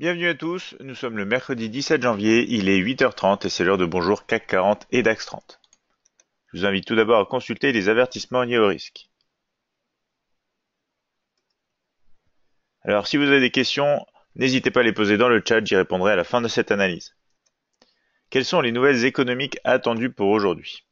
Bienvenue à tous, nous sommes le mercredi 17 janvier, il est 8h30 et c'est l'heure de Bonjour CAC 40 et DAX 30. Je vous invite tout d'abord à consulter les avertissements liés au risque. Alors si vous avez des questions, n'hésitez pas à les poser dans le chat, j'y répondrai à la fin de cette analyse. Quelles sont les nouvelles économiques attendues pour aujourd'hui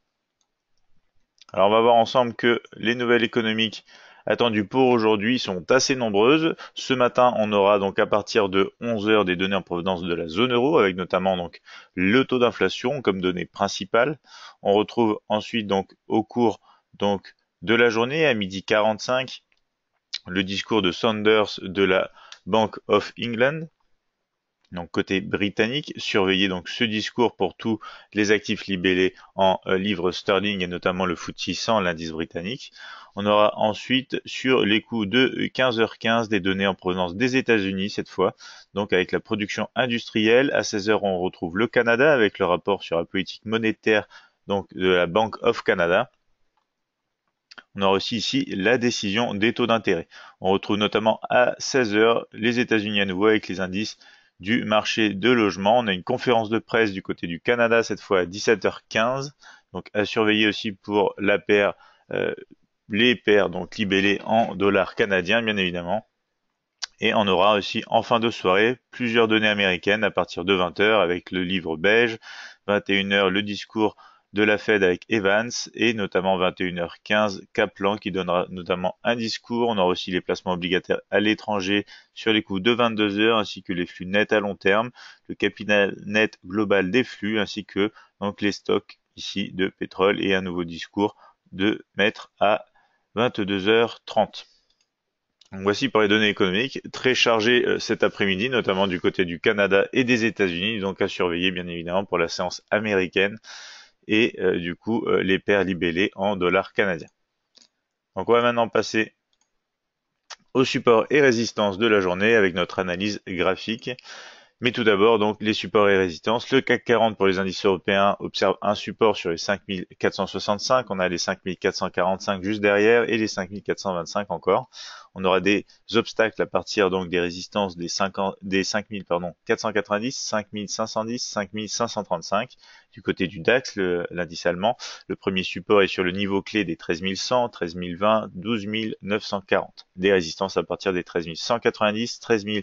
Alors on va voir ensemble que les nouvelles économiques attendues pour aujourd'hui sont assez nombreuses. Ce matin, on aura donc à partir de 11h des données en provenance de la zone euro, avec notamment donc le taux d'inflation comme donnée principale. On retrouve ensuite donc au cours donc de la journée à midi 45 le discours de Saunders de la Bank of England. Donc côté britannique, surveillez donc ce discours pour tous les actifs libellés en euh, livres sterling et notamment le FTSE 100, l'indice britannique. On aura ensuite sur les coûts de 15h15 des données en provenance des États-Unis cette fois, donc avec la production industrielle. À 16h, on retrouve le Canada avec le rapport sur la politique monétaire donc de la Bank of Canada. On aura aussi ici la décision des taux d'intérêt. On retrouve notamment à 16h les États-Unis à nouveau avec les indices du marché de logement. On a une conférence de presse du côté du Canada, cette fois à 17h15. Donc à surveiller aussi pour la paire, euh, les paires, donc libellées en dollars canadiens, bien évidemment. Et on aura aussi en fin de soirée plusieurs données américaines à partir de 20h avec le livre belge, 21h le discours de la Fed avec Evans et notamment 21h15 Kaplan qui donnera notamment un discours. On aura aussi les placements obligataires à l'étranger sur les coûts de 22 h ainsi que les flux nets à long terme, le capital net global des flux ainsi que donc les stocks ici de pétrole et un nouveau discours de mettre à 22h30. Voici pour les données économiques, très chargées euh, cet après-midi, notamment du côté du Canada et des États-Unis, donc à surveiller bien évidemment pour la séance américaine et euh, du coup euh, les paires libellées en dollars canadiens. Donc on va maintenant passer au support et résistance de la journée avec notre analyse graphique mais tout d'abord, donc, les supports et résistances. Le CAC 40 pour les indices européens observe un support sur les 5465. On a les 5445 juste derrière et les 5425 encore. On aura des obstacles à partir donc des résistances des, 5000, pardon, 490, 5510, 5535. Du côté du DAX, l'indice allemand, le premier support est sur le niveau clé des 13100, 13020, 12940. Des résistances à partir des 13190, 13000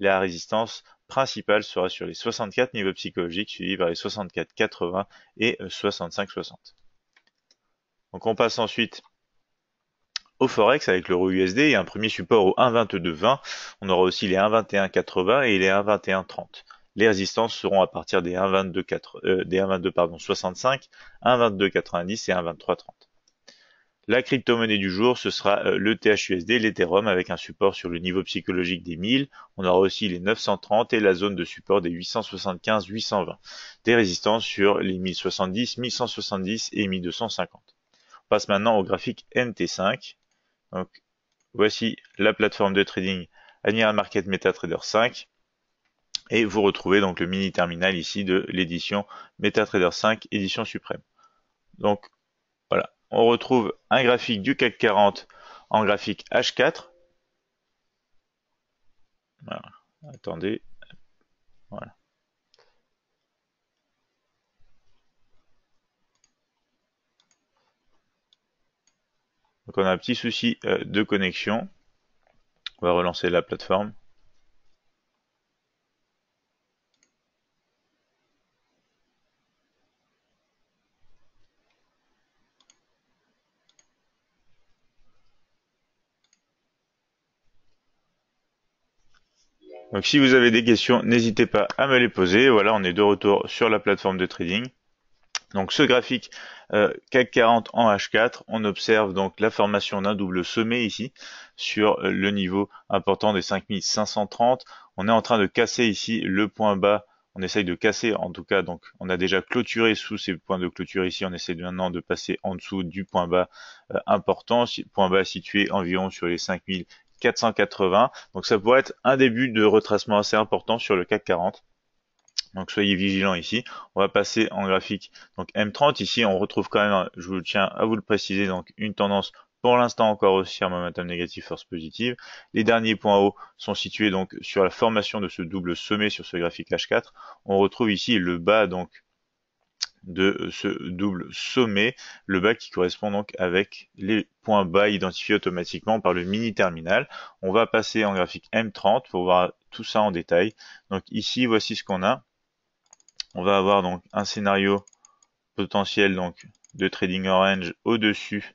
La résistance principale sera sur les 64 niveaux psychologiques, suivis par les 64.80 80 et 65.60. Euh, 60. Donc on passe ensuite au Forex avec l'euro USD et un premier support au 1,2220. On aura aussi les 1,2180 et les 1,2130. Les résistances seront à partir des 1,22 euh, 65, 1,2290 et 1,2330. La crypto-monnaie du jour, ce sera euh, le THUSD, l'Ethereum avec un support sur le niveau psychologique des 1000. On aura aussi les 930 et la zone de support des 875-820. Des résistances sur les 1070, 1170 et 1250. On passe maintenant au graphique nt 5 Donc, voici la plateforme de trading Admiral Market MetaTrader 5. Et vous retrouvez donc le mini terminal ici de l'édition MetaTrader 5 édition suprême. Donc on retrouve un graphique du CAC 40 en graphique H4. Attendez. Voilà. Donc on a un petit souci euh, de connexion. On va relancer la plateforme. Donc si vous avez des questions, n'hésitez pas à me les poser. Voilà, on est de retour sur la plateforme de trading. Donc ce graphique euh, CAC 40 en H4, on observe donc la formation d'un double sommet ici sur euh, le niveau important des 5530. On est en train de casser ici le point bas. On essaye de casser, en tout cas, donc on a déjà clôturé sous ces points de clôture ici. On essaie maintenant de passer en dessous du point bas euh, important, point bas situé environ sur les 5000 480. Donc ça pourrait être un début de retracement assez important sur le CAC 40. Donc soyez vigilants ici. On va passer en graphique. Donc M30 ici, on retrouve quand même, je vous tiens à vous le préciser, donc une tendance pour l'instant encore aussi un momentum négatif, force positive. Les derniers points hauts sont situés donc sur la formation de ce double sommet sur ce graphique H4. On retrouve ici le bas donc de ce double sommet, le bas qui correspond donc avec les points bas identifiés automatiquement par le mini terminal. On va passer en graphique M30 pour voir tout ça en détail. Donc ici, voici ce qu'on a. On va avoir donc un scénario potentiel donc de trading orange au-dessus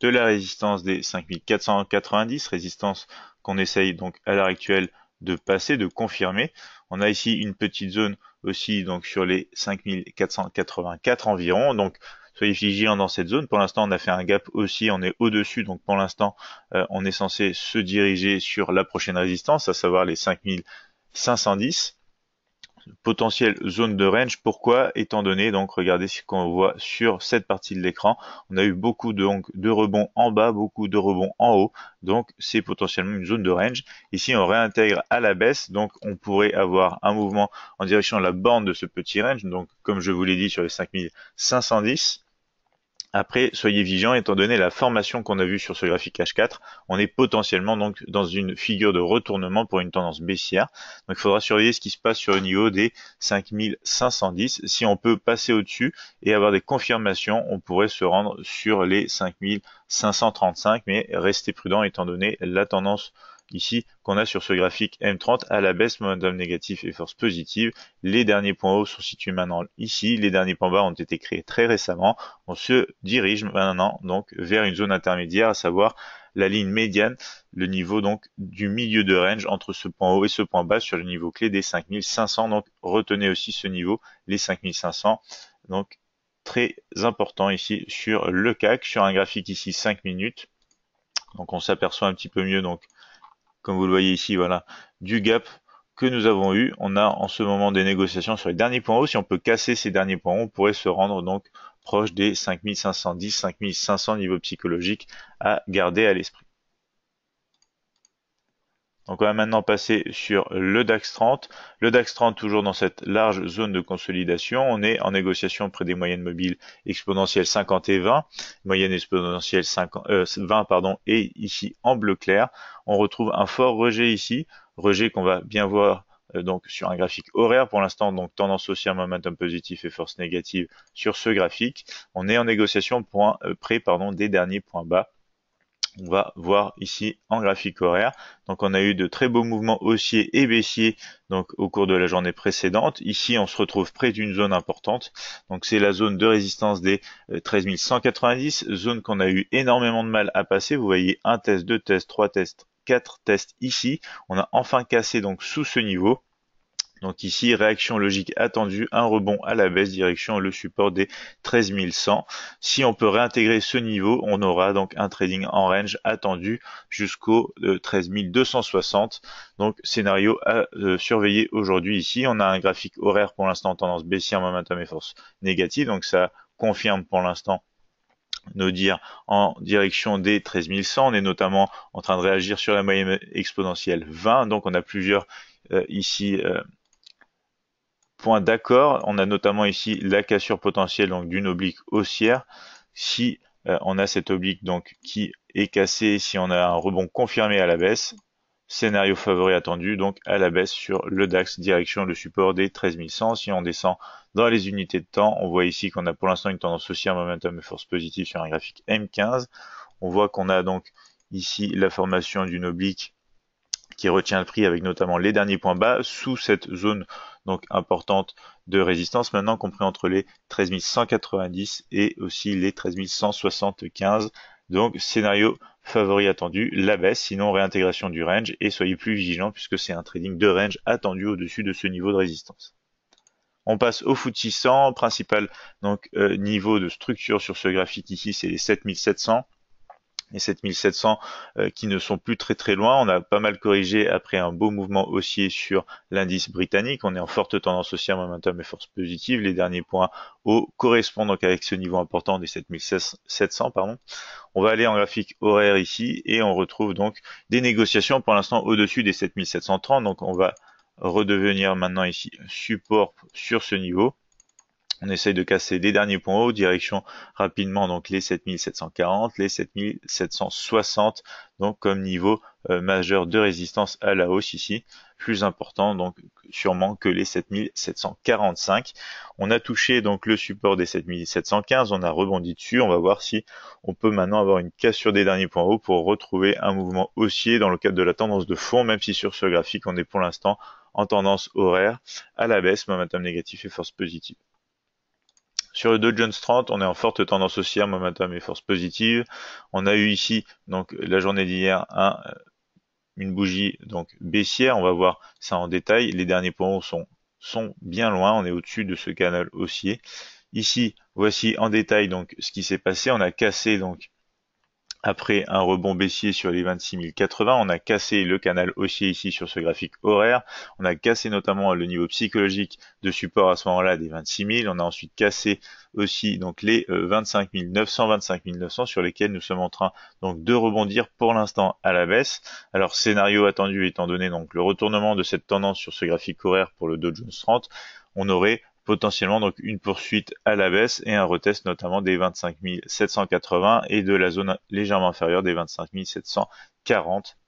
de la résistance des 5490, résistance qu'on essaye donc à l'heure actuelle de passer, de confirmer. On a ici une petite zone aussi donc sur les 5484 environ. Donc soyez vigilants dans cette zone. Pour l'instant, on a fait un gap aussi, on est au-dessus, donc pour l'instant, euh, on est censé se diriger sur la prochaine résistance, à savoir les 5510 potentielle zone de range. Pourquoi Étant donné, donc regardez ce qu'on voit sur cette partie de l'écran, on a eu beaucoup de, donc, de rebonds en bas, beaucoup de rebonds en haut, donc c'est potentiellement une zone de range. Ici on réintègre à la baisse, donc on pourrait avoir un mouvement en direction de la bande de ce petit range, donc comme je vous l'ai dit sur les 5510, après, soyez vigilants, étant donné la formation qu'on a vue sur ce graphique H4, on est potentiellement donc dans une figure de retournement pour une tendance baissière. Donc il faudra surveiller ce qui se passe sur le niveau des 5510. Si on peut passer au-dessus et avoir des confirmations, on pourrait se rendre sur les 5535, mais restez prudent étant donné la tendance ici qu'on a sur ce graphique M30 à la baisse momentum négatif et force positive. Les derniers points hauts sont situés maintenant ici, les derniers points bas ont été créés très récemment. On se dirige maintenant donc vers une zone intermédiaire, à savoir la ligne médiane, le niveau donc du milieu de range entre ce point haut et ce point bas sur le niveau clé des 5500. Donc retenez aussi ce niveau, les 5500. Donc très important ici sur le CAC, sur un graphique ici 5 minutes. Donc on s'aperçoit un petit peu mieux donc comme vous le voyez ici, voilà, du gap que nous avons eu. On a en ce moment des négociations sur les derniers points hauts. Si on peut casser ces derniers points hauts, on pourrait se rendre donc proche des 5510, 5500 niveaux psychologiques à garder à l'esprit. Donc on va maintenant passer sur le DAX 30. Le DAX 30 toujours dans cette large zone de consolidation. On est en négociation près des moyennes mobiles exponentielles 50 et 20, moyenne exponentielle 20 euh, pardon, et ici en bleu clair. On retrouve un fort rejet ici, rejet qu'on va bien voir euh, donc sur un graphique horaire pour l'instant, donc tendance haussière, momentum positif et force négative sur ce graphique. On est en négociation point, euh, près pardon, des derniers points bas on va voir ici en graphique horaire. Donc on a eu de très beaux mouvements haussiers et baissiers donc au cours de la journée précédente. Ici on se retrouve près d'une zone importante. Donc c'est la zone de résistance des 13190, euh, zone qu'on a eu énormément de mal à passer. Vous voyez un test, deux tests, trois tests, quatre tests ici. On a enfin cassé donc sous ce niveau. Donc ici, réaction logique attendue, un rebond à la baisse direction le support des 13100. Si on peut réintégrer ce niveau, on aura donc un trading en range attendu jusqu'au 13260. Euh, donc scénario à euh, surveiller aujourd'hui ici. On a un graphique horaire pour l'instant tendance baissière, momentum et force négative. Donc ça confirme pour l'instant nos dires en direction des 13100. On est notamment en train de réagir sur la moyenne exponentielle 20. Donc on a plusieurs euh, ici point d'accord. On a notamment ici la cassure potentielle donc d'une oblique haussière. Si euh, on a cette oblique donc qui est cassée, si on a un rebond confirmé à la baisse, scénario favori attendu donc à la baisse sur le DAX direction le support des 13100. Si on descend dans les unités de temps, on voit ici qu'on a pour l'instant une tendance haussière momentum et force positive sur un graphique M15. On voit qu'on a donc ici la formation d'une oblique qui retient le prix avec notamment les derniers points bas sous cette zone donc importante de résistance maintenant compris entre les 13190 et aussi les 13175, donc scénario favori attendu, la baisse, sinon réintégration du range et soyez plus vigilants puisque c'est un trading de range attendu au-dessus de ce niveau de résistance. On passe au FTSE 100, principal donc euh, niveau de structure sur ce graphique ici, c'est les 7700 et 7700 euh, qui ne sont plus très très loin. On a pas mal corrigé après un beau mouvement haussier sur l'indice britannique. On est en forte tendance haussière, momentum et force positive. Les derniers points hauts correspondent donc avec ce niveau important des 7700. Pardon. On va aller en graphique horaire ici et on retrouve donc des négociations pour l'instant au-dessus des 7730. Donc on va redevenir maintenant ici support sur ce niveau on essaye de casser les derniers points hauts, direction rapidement donc les 7740, les 7760, donc comme niveau euh, majeur de résistance à la hausse ici, plus important donc sûrement que les 7745. On a touché donc le support des 7715, on a rebondi dessus, on va voir si on peut maintenant avoir une cassure des derniers points hauts pour retrouver un mouvement haussier dans le cadre de la tendance de fond, même si sur ce graphique on est pour l'instant en tendance horaire à la baisse, momentum négatif et force positive. Sur le Dow Jones 30, on est en forte tendance haussière, momentum et force positive. On a eu ici, donc, la journée d'hier, euh, une bougie, donc, baissière. On va voir ça en détail. Les derniers points sont, sont bien loin. On est au-dessus de ce canal haussier. Ici, voici en détail, donc, ce qui s'est passé. On a cassé, donc, après un rebond baissier sur les 26 080, on a cassé le canal haussier ici sur ce graphique horaire. On a cassé notamment le niveau psychologique de support à ce moment-là des 26 000. On a ensuite cassé aussi donc les 25 900, 25 900 sur lesquels nous sommes en train donc de rebondir pour l'instant à la baisse. Alors scénario attendu étant donné donc le retournement de cette tendance sur ce graphique horaire pour le Dow Jones 30, on aurait potentiellement donc une poursuite à la baisse et un retest notamment des 25 780 et de la zone légèrement inférieure des 25 740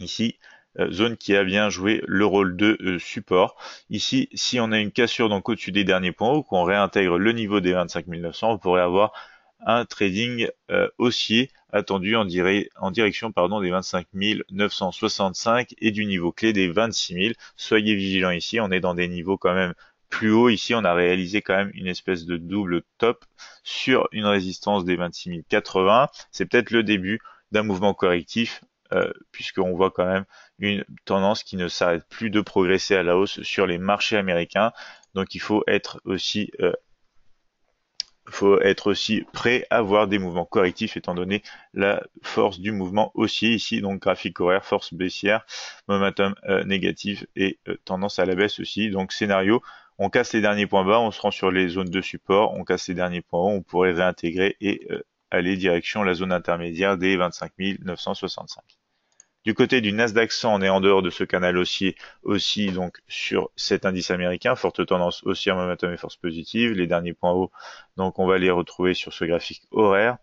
ici euh, zone qui a bien joué le rôle de euh, support. Ici, si on a une cassure donc au-dessus des derniers points ou qu'on réintègre le niveau des 25 900, on pourrait avoir un trading euh, haussier attendu en, direction pardon, des 25 965 et du niveau clé des 26 000. Soyez vigilants ici, on est dans des niveaux quand même plus haut ici on a réalisé quand même une espèce de double top sur une résistance des 26 080. c'est peut-être le début d'un mouvement correctif euh, puisqu'on voit quand même une tendance qui ne s'arrête plus de progresser à la hausse sur les marchés américains donc il faut être aussi euh, faut être aussi prêt à voir des mouvements correctifs étant donné la force du mouvement haussier ici, donc graphique horaire, force baissière, momentum euh, négatif et tendance à la baisse aussi. Donc scénario on casse les derniers points bas, on se rend sur les zones de support, on casse les derniers points hauts, on pourrait réintégrer et euh, aller direction la zone intermédiaire des 25 965. Du côté du Nasdaq on est en dehors de ce canal haussier aussi donc sur cet indice américain, forte tendance haussière, momentum et force positive, les derniers points hauts, donc on va les retrouver sur ce graphique horaire.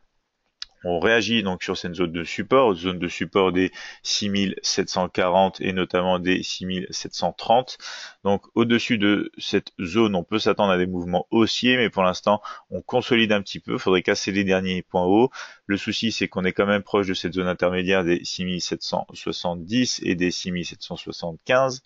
On réagit donc sur cette zone de support, zone de support des 6740 et notamment des 6730. Donc au-dessus de cette zone, on peut s'attendre à des mouvements haussiers, mais pour l'instant, on consolide un petit peu. il Faudrait casser les derniers points hauts. Le souci, c'est qu'on est quand même proche de cette zone intermédiaire des 6770 et des 6775.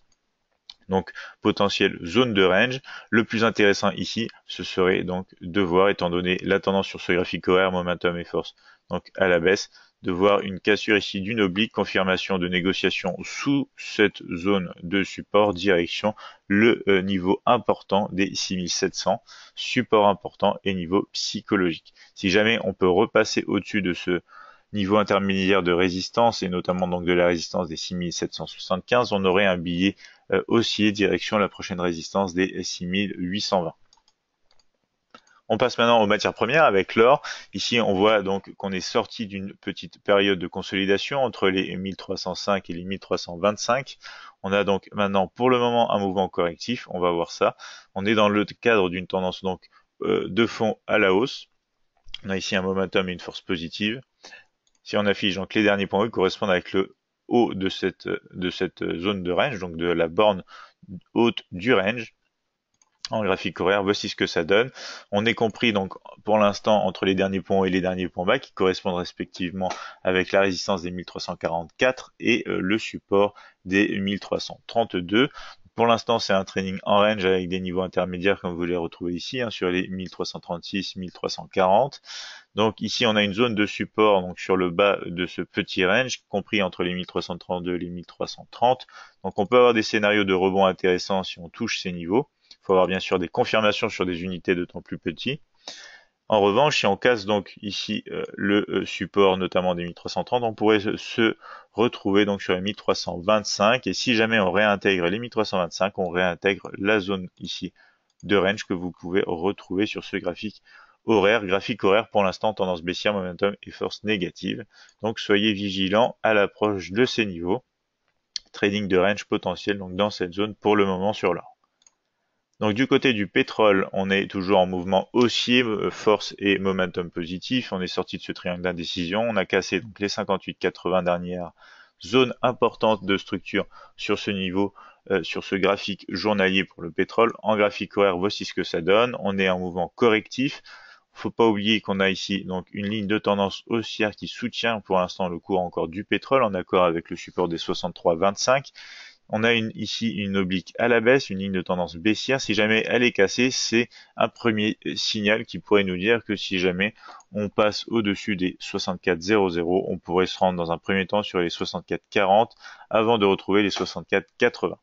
Donc potentielle zone de range. Le plus intéressant ici, ce serait donc de voir, étant donné la tendance sur ce graphique horaire, momentum et force donc à la baisse, de voir une cassure ici d'une oblique, confirmation de négociation sous cette zone de support, direction le euh, niveau important des 6700, support important et niveau psychologique. Si jamais on peut repasser au-dessus de ce niveau intermédiaire de résistance et notamment donc de la résistance des 6775, on aurait un billet euh, haussier direction la prochaine résistance des 6820. On passe maintenant aux matières premières avec l'or. Ici, on voit donc qu'on est sorti d'une petite période de consolidation entre les 1305 et les 1325. On a donc maintenant pour le moment un mouvement correctif. On va voir ça. On est dans le cadre d'une tendance donc euh, de fond à la hausse. On a ici un momentum et une force positive. Si on affiche donc les derniers points ils correspondent avec le haut de cette, de cette zone de range, donc de la borne haute du range en graphique horaire, voici ce que ça donne. On est compris donc pour l'instant entre les derniers ponts et les derniers ponts bas qui correspondent respectivement avec la résistance des 1344 et euh, le support des 1332. Pour l'instant, c'est un training en range avec des niveaux intermédiaires comme vous les retrouvez ici hein, sur les 1336, 1340. Donc ici, on a une zone de support donc sur le bas de ce petit range, compris entre les 1332 et les 1330. Donc on peut avoir des scénarios de rebond intéressants si on touche ces niveaux. Il faut avoir bien sûr des confirmations sur des unités de temps plus petits. En revanche, si on casse donc ici euh, le euh, support, notamment des 1330, on pourrait se retrouver donc sur les 1325. Et si jamais on réintègre les 1325, on réintègre la zone ici de range que vous pouvez retrouver sur ce graphique horaire. Graphique horaire pour l'instant, tendance baissière, momentum et force négative. Donc soyez vigilants à l'approche de ces niveaux. Trading de range potentiel donc dans cette zone pour le moment sur l'or. Donc du côté du pétrole, on est toujours en mouvement haussier, euh, force et momentum positif. On est sorti de ce triangle d'indécision. On a cassé donc les 58,80 dernières zones importantes de structure sur ce niveau, euh, sur ce graphique journalier pour le pétrole. En graphique horaire, voici ce que ça donne. On est en mouvement correctif. Faut pas oublier qu'on a ici donc une ligne de tendance haussière qui soutient pour l'instant le cours encore du pétrole en accord avec le support des 63,25 on a une, ici une oblique à la baisse, une ligne de tendance baissière. Si jamais elle est cassée, c'est un premier signal qui pourrait nous dire que si jamais on passe au-dessus des 64,00, on pourrait se rendre dans un premier temps sur les 64,40 avant de retrouver les 64,80.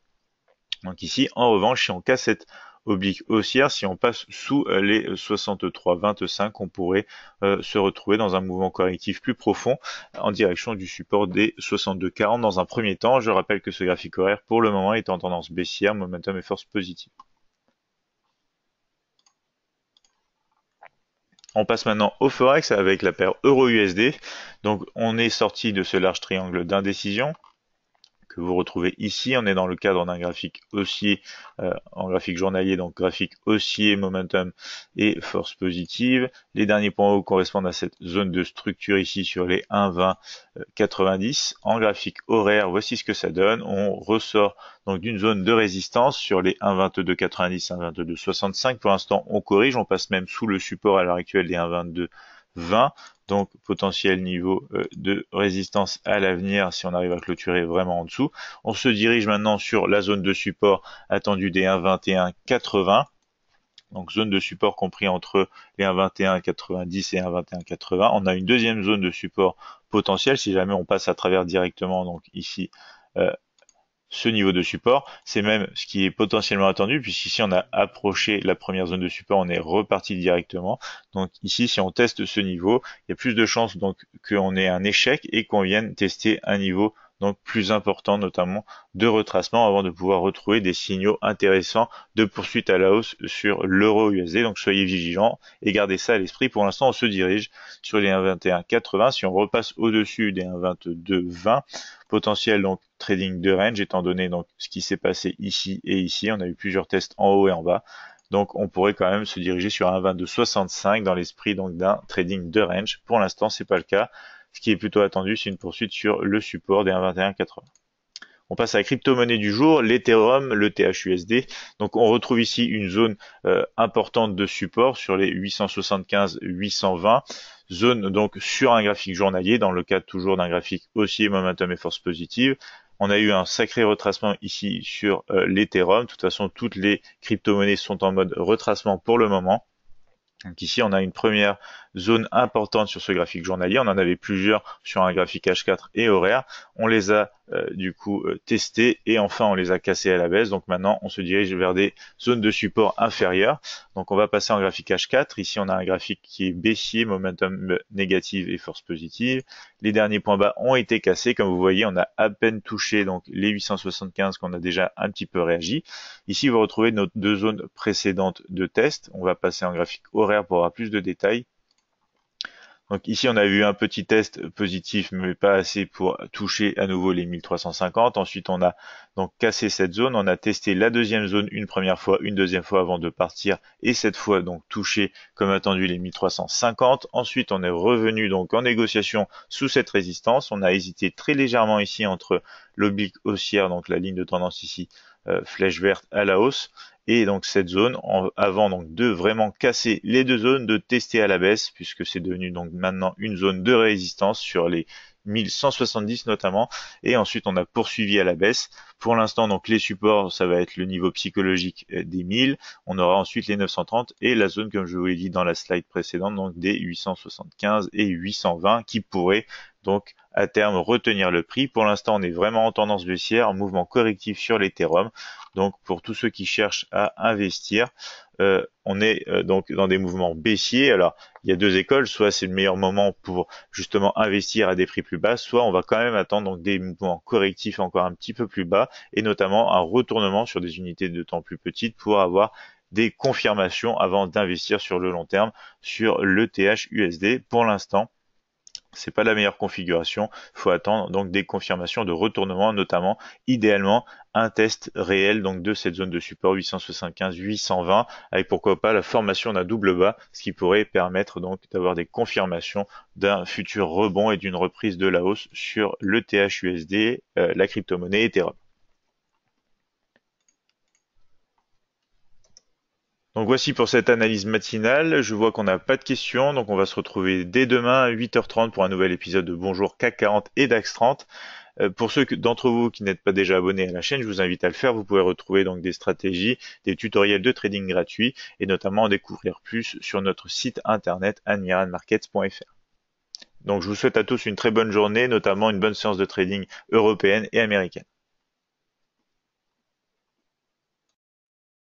Donc ici, en revanche, si on casse cette oblique haussière. Si on passe sous euh, les 63,25, on pourrait euh, se retrouver dans un mouvement correctif plus profond en direction du support des 62,40 dans un premier temps. Je rappelle que ce graphique horaire, pour le moment, est en tendance baissière, momentum et force positive. On passe maintenant au Forex avec la paire Euro-USD. Donc on est sorti de ce large triangle d'indécision que vous retrouvez ici. On est dans le cadre d'un graphique haussier, euh, en graphique journalier, donc graphique haussier, momentum et force positive. Les derniers points hauts correspondent à cette zone de structure ici sur les 120 90. Euh, en graphique horaire, voici ce que ça donne. On ressort donc d'une zone de résistance sur les 1,22, 90, 1,22, 65. Pour l'instant, on corrige, on passe même sous le support à l'heure actuelle des 1,22. 20, donc potentiel niveau euh, de résistance à l'avenir si on arrive à clôturer vraiment en dessous. On se dirige maintenant sur la zone de support attendue des 1,2180. Donc zone de support compris entre les 1,2190 et 1,2180. On a une deuxième zone de support potentiel si jamais on passe à travers directement donc ici euh, ce niveau de support. C'est même ce qui est potentiellement attendu, puisqu'ici on a approché la première zone de support, on est reparti directement. Donc ici, si on teste ce niveau, il y a plus de chances donc qu'on ait un échec et qu'on vienne tester un niveau donc plus important notamment de retracement avant de pouvoir retrouver des signaux intéressants de poursuite à la hausse sur l'euro USD. Donc soyez vigilants et gardez ça à l'esprit. Pour l'instant, on se dirige sur les 1,2180. Si on repasse au-dessus des 1,2220, potentiel donc trading de range étant donné donc ce qui s'est passé ici et ici. On a eu plusieurs tests en haut et en bas. Donc on pourrait quand même se diriger sur un dans l'esprit donc d'un trading de range. Pour l'instant, c'est pas le cas. Ce qui est plutôt attendu, c'est une poursuite sur le support des 1,2180. On passe à la crypto-monnaie du jour, l'Ethereum, le THUSD. Donc on retrouve ici une zone euh, importante de support sur les 875-820, zone donc sur un graphique journalier, dans le cadre toujours d'un graphique haussier, momentum et force positive. On a eu un sacré retracement ici sur euh, l'Ethereum. De toute façon, toutes les crypto-monnaies sont en mode retracement pour le moment. Donc ici, on a une première zones importantes sur ce graphique journalier. On en avait plusieurs sur un graphique H4 et horaire. On les a euh, du coup euh, testés et enfin on les a cassés à la baisse. Donc maintenant on se dirige vers des zones de support inférieures. Donc on va passer en graphique H4. Ici on a un graphique qui est baissier, momentum négative et force positive. Les derniers points bas ont été cassés. Comme vous voyez, on a à peine touché donc les 875 qu'on a déjà un petit peu réagi. Ici vous retrouvez nos deux zones précédentes de test. On va passer en graphique horaire pour avoir plus de détails donc ici, on a vu un petit test positif, mais pas assez pour toucher à nouveau les 1350. Ensuite, on a donc cassé cette zone. On a testé la deuxième zone une première fois, une deuxième fois avant de partir, et cette fois donc touché comme attendu les 1350. Ensuite, on est revenu donc en négociation sous cette résistance. On a hésité très légèrement ici entre l'oblique haussière, donc la ligne de tendance ici, euh, flèche verte à la hausse et donc cette zone en, avant donc de vraiment casser les deux zones de tester à la baisse puisque c'est devenu donc maintenant une zone de résistance sur les 1170 notamment. Et ensuite, on a poursuivi à la baisse. Pour l'instant, donc les supports, ça va être le niveau psychologique euh, des 1000. On aura ensuite les 930 et la zone, comme je vous l'ai dit dans la slide précédente, donc des 875 et 820 qui pourraient donc à terme retenir le prix. Pour l'instant, on est vraiment en tendance baissière, en mouvement correctif sur l'Ethereum. Donc pour tous ceux qui cherchent à investir, euh, on est euh, donc dans des mouvements baissiers. Alors il y a deux écoles, soit c'est le meilleur moment pour justement investir à des prix plus bas, soit on va quand même attendre donc des mouvements correctifs encore un petit peu plus bas, et notamment un retournement sur des unités de temps plus petites pour avoir des confirmations avant d'investir sur le long terme sur le THUSD USD. Pour l'instant, c'est pas la meilleure configuration. Faut attendre donc des confirmations de retournement, notamment idéalement un test réel donc de cette zone de support 875-820 avec pourquoi pas la formation d'un double bas, ce qui pourrait permettre donc d'avoir des confirmations d'un futur rebond et d'une reprise de la hausse sur le THUSD, euh, la crypto-monnaie Ethereum. Donc voici pour cette analyse matinale. Je vois qu'on n'a pas de questions, donc on va se retrouver dès demain à 8h30 pour un nouvel épisode de Bonjour CAC 40 et DAX 30. Euh, pour ceux d'entre vous qui n'êtes pas déjà abonnés à la chaîne, je vous invite à le faire. Vous pouvez retrouver donc des stratégies, des tutoriels de trading gratuits et notamment en découvrir plus sur notre site internet admiralmarkets.fr. Donc je vous souhaite à tous une très bonne journée, notamment une bonne séance de trading européenne et américaine.